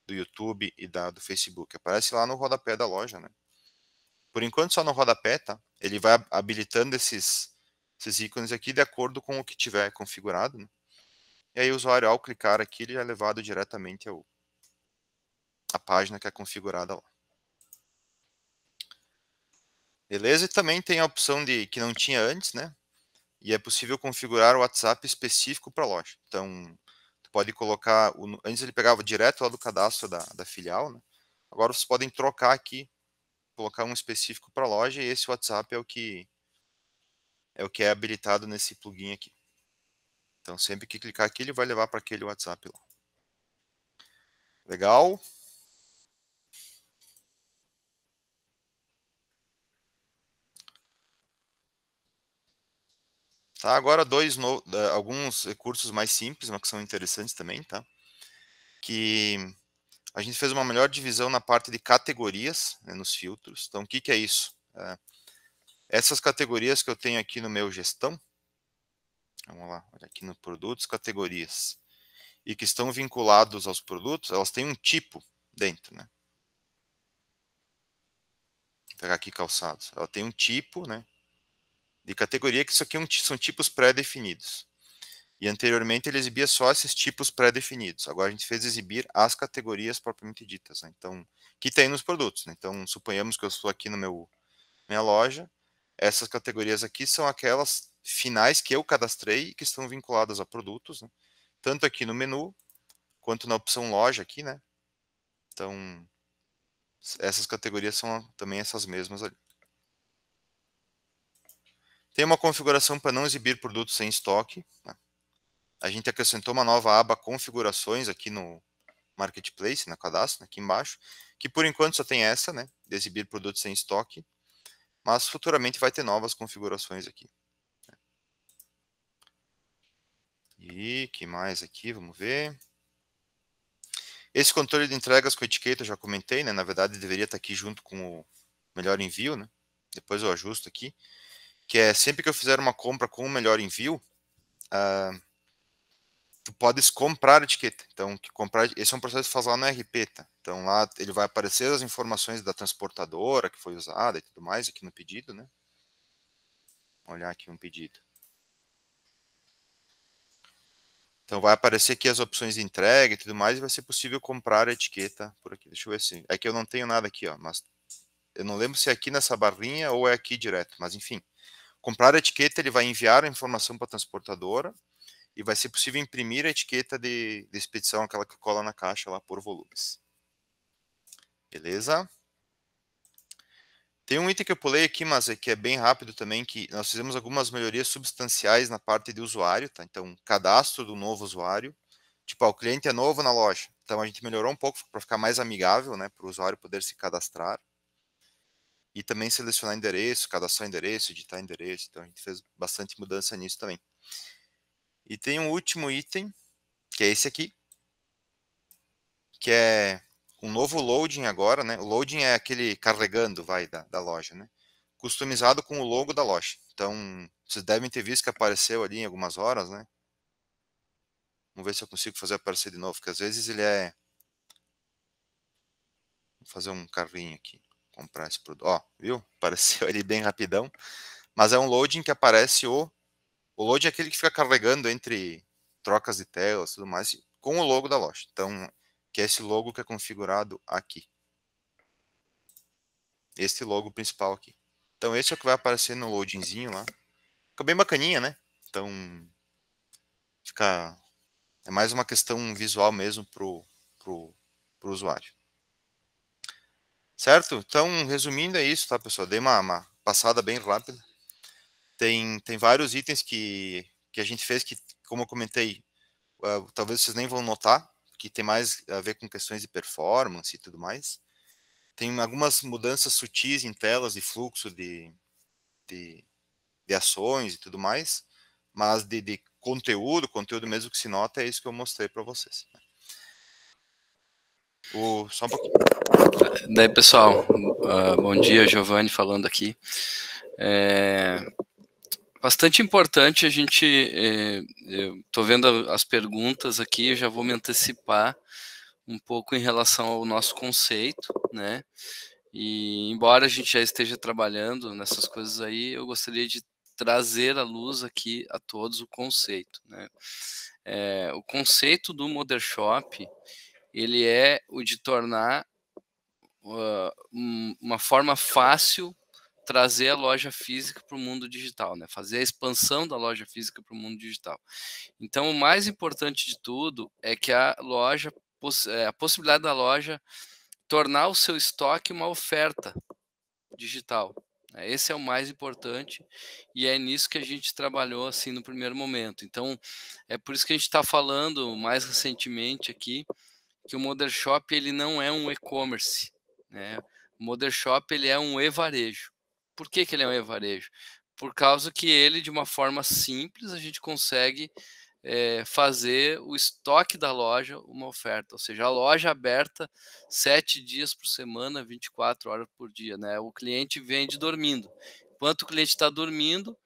do YouTube e da, do Facebook? Aparece lá no rodapé da loja, né? Por enquanto, só no rodapé, tá? Ele vai habilitando esses, esses ícones aqui de acordo com o que tiver configurado, né? E aí o usuário, ao clicar aqui, ele é levado diretamente ao, à página que é configurada lá. Beleza? E também tem a opção de que não tinha antes, né? E é possível configurar o WhatsApp específico para a loja. Então, tu pode colocar... O, antes ele pegava direto lá do cadastro da, da filial, né? Agora vocês podem trocar aqui colocar um específico para a loja e esse WhatsApp é o que é o que é habilitado nesse plugin aqui. Então sempre que clicar aqui ele vai levar para aquele WhatsApp lá. Legal? Tá, agora dois no... Eh, alguns recursos mais simples, mas que são interessantes também, tá? Que a gente fez uma melhor divisão na parte de categorias, né, nos filtros. Então, o que, que é isso? É, essas categorias que eu tenho aqui no meu gestão, vamos lá, aqui no produtos, categorias, e que estão vinculados aos produtos, elas têm um tipo dentro, né? Vou pegar aqui calçados. Ela tem um tipo, né? De categoria, que isso aqui é um, são tipos pré-definidos. E anteriormente ele exibia só esses tipos pré-definidos. Agora a gente fez exibir as categorias propriamente ditas. Né? Então, que tem nos produtos. Né? Então, suponhamos que eu estou aqui no meu minha loja. Essas categorias aqui são aquelas finais que eu cadastrei e que estão vinculadas a produtos, né? tanto aqui no menu quanto na opção loja aqui, né? Então, essas categorias são também essas mesmas ali. Tem uma configuração para não exibir produtos sem estoque. Né? a gente acrescentou uma nova aba configurações aqui no marketplace, na né, cadastro, aqui embaixo, que por enquanto só tem essa, né, de exibir produtos em estoque, mas futuramente vai ter novas configurações aqui. E que mais aqui, vamos ver. Esse controle de entregas com etiqueta, eu já comentei, né, na verdade deveria estar aqui junto com o melhor envio, né, depois eu ajusto aqui, que é sempre que eu fizer uma compra com o melhor envio, uh, tu podes comprar etiqueta. Então, comprar, esse é um processo que faz lá no RP, tá? Então, lá ele vai aparecer as informações da transportadora que foi usada e tudo mais aqui no pedido, né? Vou olhar aqui um pedido. Então, vai aparecer aqui as opções de entrega e tudo mais, e vai ser possível comprar a etiqueta por aqui. Deixa eu ver se... É que eu não tenho nada aqui, ó, mas... Eu não lembro se é aqui nessa barrinha ou é aqui direto, mas enfim. Comprar a etiqueta, ele vai enviar a informação para a transportadora, e vai ser possível imprimir a etiqueta de, de expedição, aquela que cola na caixa lá por volumes. Beleza? Tem um item que eu pulei aqui, mas é que é bem rápido também, que nós fizemos algumas melhorias substanciais na parte de usuário, tá? Então, cadastro do novo usuário. Tipo, ó, o cliente é novo na loja, então a gente melhorou um pouco para ficar mais amigável, né, para o usuário poder se cadastrar. E também selecionar endereço, cadastrar endereço, editar endereço. Então, a gente fez bastante mudança nisso também. E tem um último item, que é esse aqui, que é um novo loading agora, né? O loading é aquele carregando, vai, da, da loja, né? Customizado com o logo da loja. Então, vocês devem ter visto que apareceu ali em algumas horas, né? Vamos ver se eu consigo fazer aparecer de novo, porque às vezes ele é... Vou fazer um carrinho aqui, comprar esse produto. Ó, viu? Apareceu ali bem rapidão. Mas é um loading que aparece o o load é aquele que fica carregando entre trocas de telas e tudo mais, com o logo da loja. Então, que é esse logo que é configurado aqui. Esse logo principal aqui. Então, esse é o que vai aparecer no loadingzinho lá. Fica bem bacaninha, né? Então, fica... É mais uma questão visual mesmo pro, pro, pro usuário. Certo? Então, resumindo, é isso, tá, pessoal? Dei uma, uma passada bem rápida tem, tem vários itens que, que a gente fez que, como eu comentei, uh, talvez vocês nem vão notar, que tem mais a ver com questões de performance e tudo mais. Tem algumas mudanças sutis em telas de fluxo de, de, de ações e tudo mais, mas de, de conteúdo, conteúdo mesmo que se nota, é isso que eu mostrei para vocês. Né. O, só um pouquinho. Daí, pessoal, uh, bom dia, Giovanni falando aqui. É, bastante importante a gente. Estou eh, eh, vendo as perguntas aqui, já vou me antecipar um pouco em relação ao nosso conceito, né? E embora a gente já esteja trabalhando nessas coisas aí, eu gostaria de trazer à luz aqui a todos o conceito, né? É, o conceito do modern Shop, ele é o de tornar uh, uma forma fácil trazer a loja física para o mundo digital, né? fazer a expansão da loja física para o mundo digital. Então, o mais importante de tudo é que a loja, eh, a possibilidade da loja tornar o seu estoque uma oferta digital. Né. Esse é o mais importante e é nisso que a gente trabalhou assim no primeiro momento. Então, é por isso que a gente está falando mais recentemente aqui que o Modern Shop ele não é um e-commerce, né? O Modern Shop ele é um e-varejo. Por que, que ele é um e-varejo? Por causa que ele, de uma forma simples, a gente consegue é, fazer o estoque da loja uma oferta, ou seja, a loja aberta sete dias por semana, 24 horas por dia. Né? O cliente vende dormindo. Enquanto o cliente está dormindo,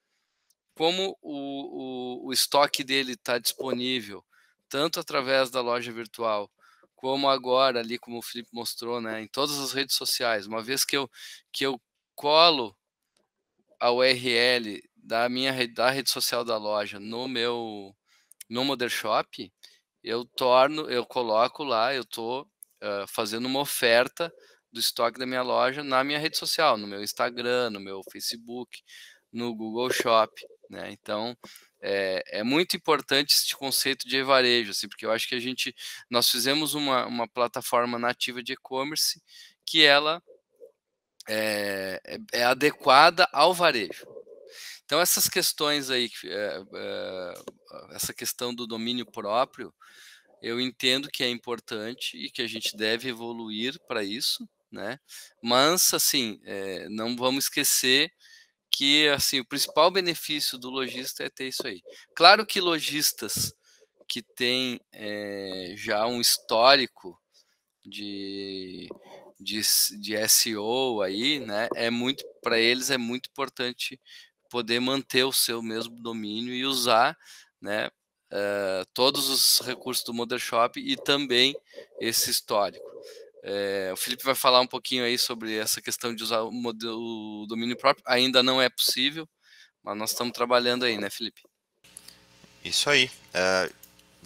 como o, o, o estoque dele está disponível, tanto através da loja virtual, como agora ali, como o Felipe mostrou, né, em todas as redes sociais, uma vez que eu, que eu colo a URL da minha da rede social da loja no meu no Modern Shop, eu torno, eu coloco lá, eu tô uh, fazendo uma oferta do estoque da minha loja na minha rede social, no meu Instagram, no meu Facebook, no Google Shop, né? Então é, é muito importante esse conceito de varejo, assim, porque eu acho que a gente nós fizemos uma, uma plataforma nativa de e-commerce que ela é, é, é, adequada ao varejo. Então, essas questões aí, é, é, essa questão do domínio próprio, eu entendo que é importante e que a gente deve evoluir para isso, né? Mas, assim, é, não vamos esquecer que assim o principal benefício do lojista é ter isso aí. Claro que lojistas que têm é, já um histórico de de, de SEO aí, né? É muito para eles é muito importante poder manter o seu mesmo domínio e usar, né? Uh, todos os recursos do Mother e também esse histórico. Eh, o Felipe vai falar um pouquinho aí sobre essa questão de usar o, modelo, o domínio próprio. Ainda não é possível, mas nós estamos trabalhando aí, né, Felipe? Isso aí. Uh,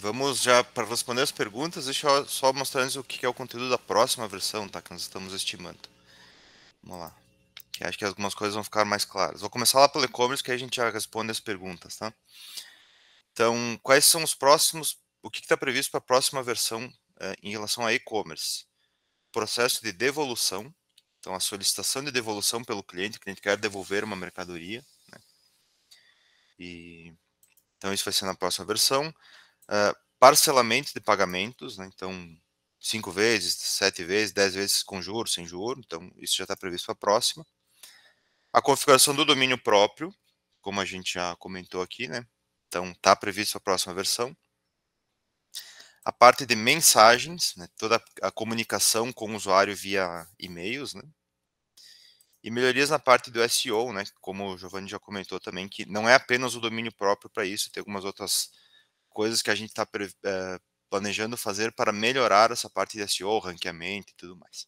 Vamos já para responder as perguntas, deixa eu só mostrar antes o que é o conteúdo da próxima versão, tá? Que nós estamos estimando. Vamos lá. Que acho que algumas coisas vão ficar mais claras. Vou começar lá pelo e-commerce, que aí a gente já responde as perguntas, tá? Então, quais são os próximos, o que está previsto para a próxima versão uh, em relação a e-commerce? Processo de devolução, então a solicitação de devolução pelo cliente, o cliente quer devolver uma mercadoria, né? E, então isso vai ser na próxima versão. Ah, parcelamento de pagamentos, né? então cinco vezes, sete vezes, dez vezes com juros, sem juros, então isso já está previsto para a próxima. A configuração do domínio próprio, como a gente já comentou aqui, né? Então está previsto para a próxima versão. A parte de mensagens, né? toda a comunicação com o usuário via e-mails, né? E melhorias na parte do SEO, né? Como o Giovanni já comentou também, que não é apenas o domínio próprio para isso, tem algumas outras coisas que a gente está é, eh, planejando fazer para melhorar essa parte de SEO, ranqueamento e tudo mais.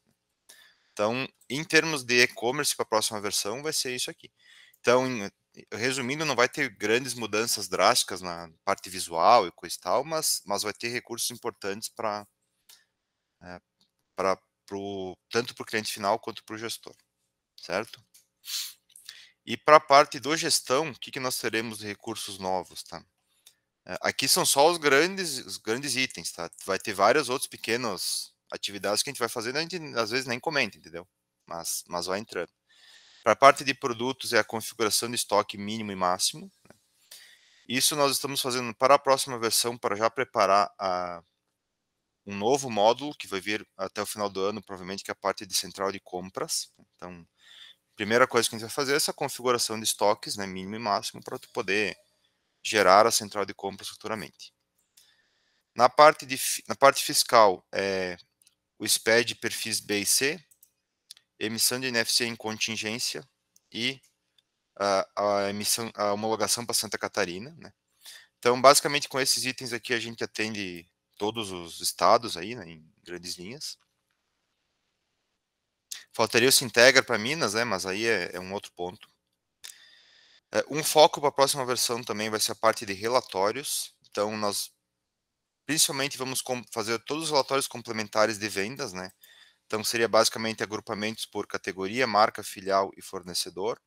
Então, em termos de e-commerce para a próxima versão, vai ser isso aqui. Então, resumindo, não vai ter grandes mudanças drásticas na parte visual e coisa e tal, mas, mas vai ter recursos importantes para é, eh, para pro, tanto para o cliente final quanto para o gestor, certo? E para a parte do gestão, o que, que nós teremos de recursos novos, tá? É, aqui são só os grandes, os grandes itens, tá? Vai ter várias outras pequenas atividades que a gente vai fazer, a gente às vezes nem comenta, entendeu? Mas, mas vai entrando. Para a parte de produtos é a configuração de estoque mínimo e máximo. Né? Isso nós estamos fazendo para a próxima versão, para já preparar a, um novo módulo que vai vir até o final do ano, provavelmente, que é a parte de central de compras. Então, primeira coisa que a gente vai fazer é essa configuração de estoques, né, mínimo e máximo, para tu poder gerar a central de compras futuramente. Na parte, de, na parte fiscal, é, o SPED perfis B e C, emissão de NFC em contingência e a, a emissão, a homologação para Santa Catarina. Né? Então, basicamente, com esses itens aqui, a gente atende todos os estados aí, né, em grandes linhas. Faltaria o Sintegra para Minas, né, mas aí é, é um outro ponto. É, um foco para a próxima versão também vai ser a parte de relatórios. Então, nós principalmente vamos fazer todos os relatórios complementares de vendas, né? Então, seria basicamente agrupamentos por categoria, marca, filial e fornecedor.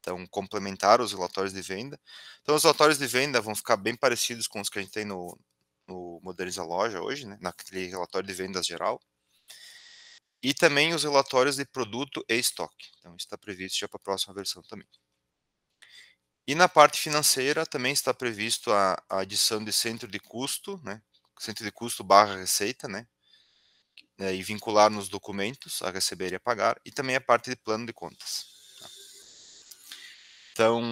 Então, complementar os relatórios de venda. Então, os relatórios de venda vão ficar bem parecidos com os que a gente tem no, no Moderniza Loja hoje, né? naquele relatório de vendas geral. E também os relatórios de produto e estoque. Então, isso está previsto já para a próxima versão também. E na parte financeira também está previsto a, a adição de centro de custo, né, centro de custo barra receita, né, é, e vincular nos documentos a receber e a pagar, e também a parte de plano de contas. Tá? Então,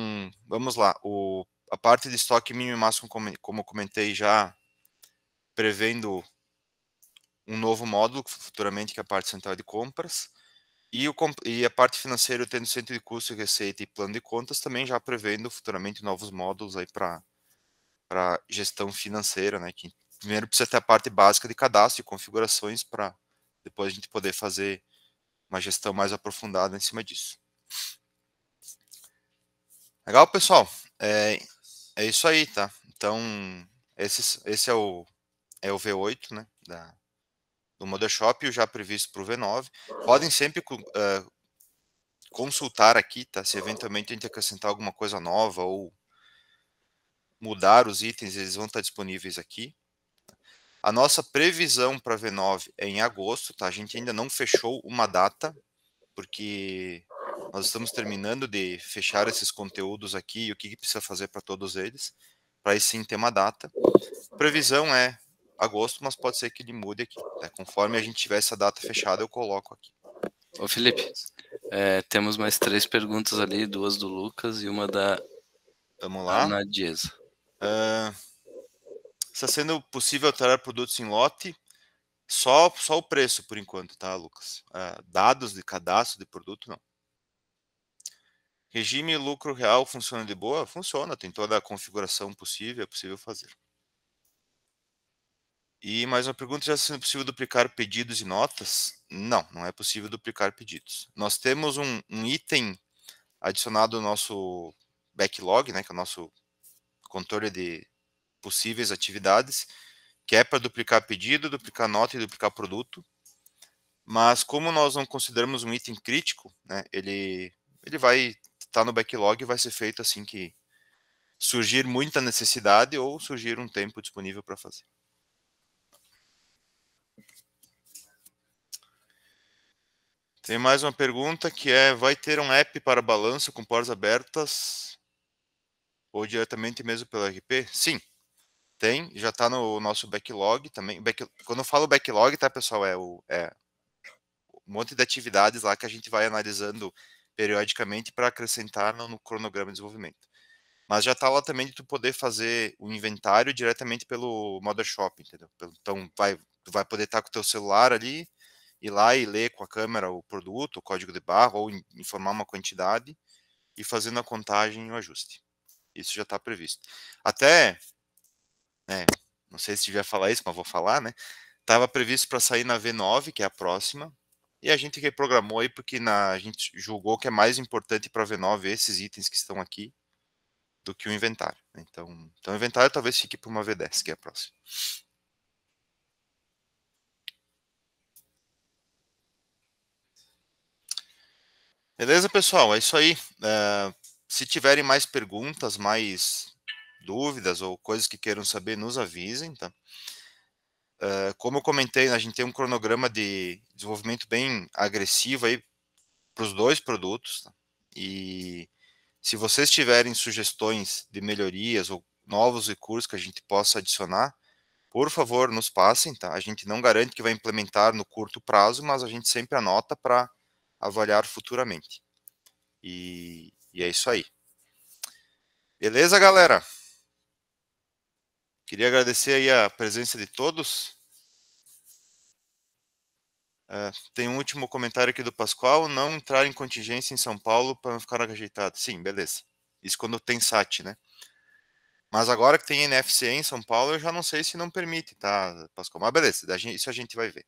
vamos lá. O, a parte de estoque mínimo e máximo, como, como comentei já, prevendo um novo módulo futuramente, que é a parte central de compras. E, o, e a parte financeira tendo centro de custo, receita e plano de contas também já prevendo futuramente novos módulos aí para gestão financeira, né? Que primeiro precisa ter a parte básica de cadastro e configurações para depois a gente poder fazer uma gestão mais aprofundada em cima disso. Legal, pessoal? É, é isso aí, tá? Então, esse, esse é, o, é o V8, né? Da, do Mothershop e o já previsto para o V9. Podem sempre uh, consultar aqui, tá? Se eventualmente a gente acrescentar alguma coisa nova ou mudar os itens, eles vão estar disponíveis aqui. A nossa previsão para V9 é em agosto, tá? A gente ainda não fechou uma data, porque nós estamos terminando de fechar esses conteúdos aqui e o que, que precisa fazer para todos eles, para aí sim ter uma data. Previsão é agosto, mas pode ser que ele mude aqui. Né? Conforme a gente tiver essa data fechada, eu coloco aqui. Ô Felipe, é, temos mais três perguntas ali, duas do Lucas e uma da Vamos lá. Ana Dias. Uh, é, está sendo possível alterar produtos em lote? Só, só o preço por enquanto, tá, Lucas? Uh, dados de cadastro de produto, não. Regime lucro real funciona de boa? Funciona, tem toda a configuração possível, é possível fazer. E mais uma pergunta: já sendo possível duplicar pedidos e notas? Não, não é possível duplicar pedidos. Nós temos um, um item adicionado ao nosso backlog, né, que é o nosso controle de possíveis atividades, que é para duplicar pedido, duplicar nota e duplicar produto. Mas como nós não consideramos um item crítico, né, ele, ele vai estar tá no backlog e vai ser feito assim que surgir muita necessidade ou surgir um tempo disponível para fazer. Tem mais uma pergunta que é: vai ter um app para balanço com portas abertas ou diretamente mesmo pelo RP? Sim, tem. Já está no nosso backlog também. Back, quando eu falo backlog, tá, pessoal, é, o, é um monte de atividades lá que a gente vai analisando periodicamente para acrescentar no, no, cronograma de desenvolvimento. Mas já está lá também de tu poder fazer o inventário diretamente pelo Mothershop, entendeu? Então vai, tu vai poder estar tá com o teu celular ali ir lá e ler com a câmera o produto, o código de barra, ou informar uma quantidade, e fazendo a contagem e o ajuste. Isso já está previsto. Até, né, não sei se devia falar isso, mas vou falar, né? Estava previsto para sair na V9, que é a próxima, e a gente reprogramou aí porque na, a gente julgou que é mais importante para a V9 esses itens que estão aqui do que o inventário. Então, então o inventário talvez fique para uma V10, que é a próxima. Beleza, pessoal? É isso aí. Uh, se tiverem mais perguntas, mais dúvidas ou coisas que queiram saber, nos avisem, tá? Uh, como eu comentei, né, a gente tem um cronograma de desenvolvimento bem agressivo aí para os dois produtos. Tá? E se vocês tiverem sugestões de melhorias ou novos recursos que a gente possa adicionar, por favor, nos passem, tá? A gente não garante que vai implementar no curto prazo, mas a gente sempre anota para avaliar futuramente. E, e é isso aí. Beleza, galera? Queria agradecer aí a presença de todos. Uh, tem um último comentário aqui do Pascoal. Não entrar em contingência em São Paulo para não ficar rejeitado. Sim, beleza. Isso quando tem SAT, né? Mas agora que tem NFC em São Paulo, eu já não sei se não permite, tá, Pascoal? Mas beleza, isso a gente vai ver.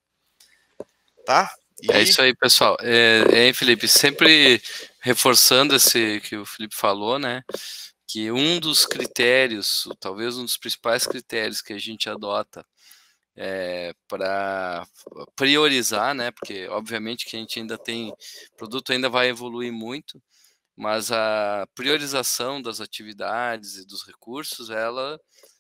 Tá? E... É isso aí, pessoal. É, é, Felipe, sempre reforçando esse que o Felipe falou, né? Que um dos critérios, talvez um dos principais critérios que a gente adota é, para priorizar, né? Porque obviamente que a gente ainda tem o produto ainda vai evoluir muito, mas a priorização das atividades e dos recursos ela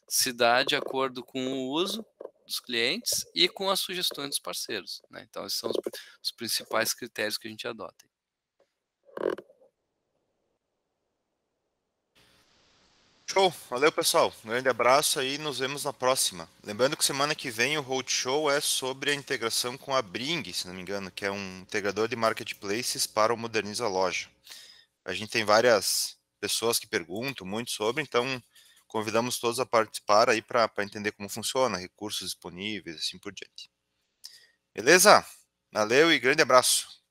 se dá de acordo com o uso dos clientes e com as sugestões dos parceiros. Né? Então, esses são os, os principais critérios que a gente adota. Show, valeu pessoal, um grande abraço aí, nos vemos na próxima. Lembrando que semana que vem o Roadshow é sobre a integração com a Bring, se não me engano, que é um integrador de marketplaces para o Moderniza Loja. A gente tem várias pessoas que perguntam muito sobre, então Convidamos todos a participar aí para entender como funciona, recursos disponíveis, assim por diante. Beleza? Valeu e grande abraço.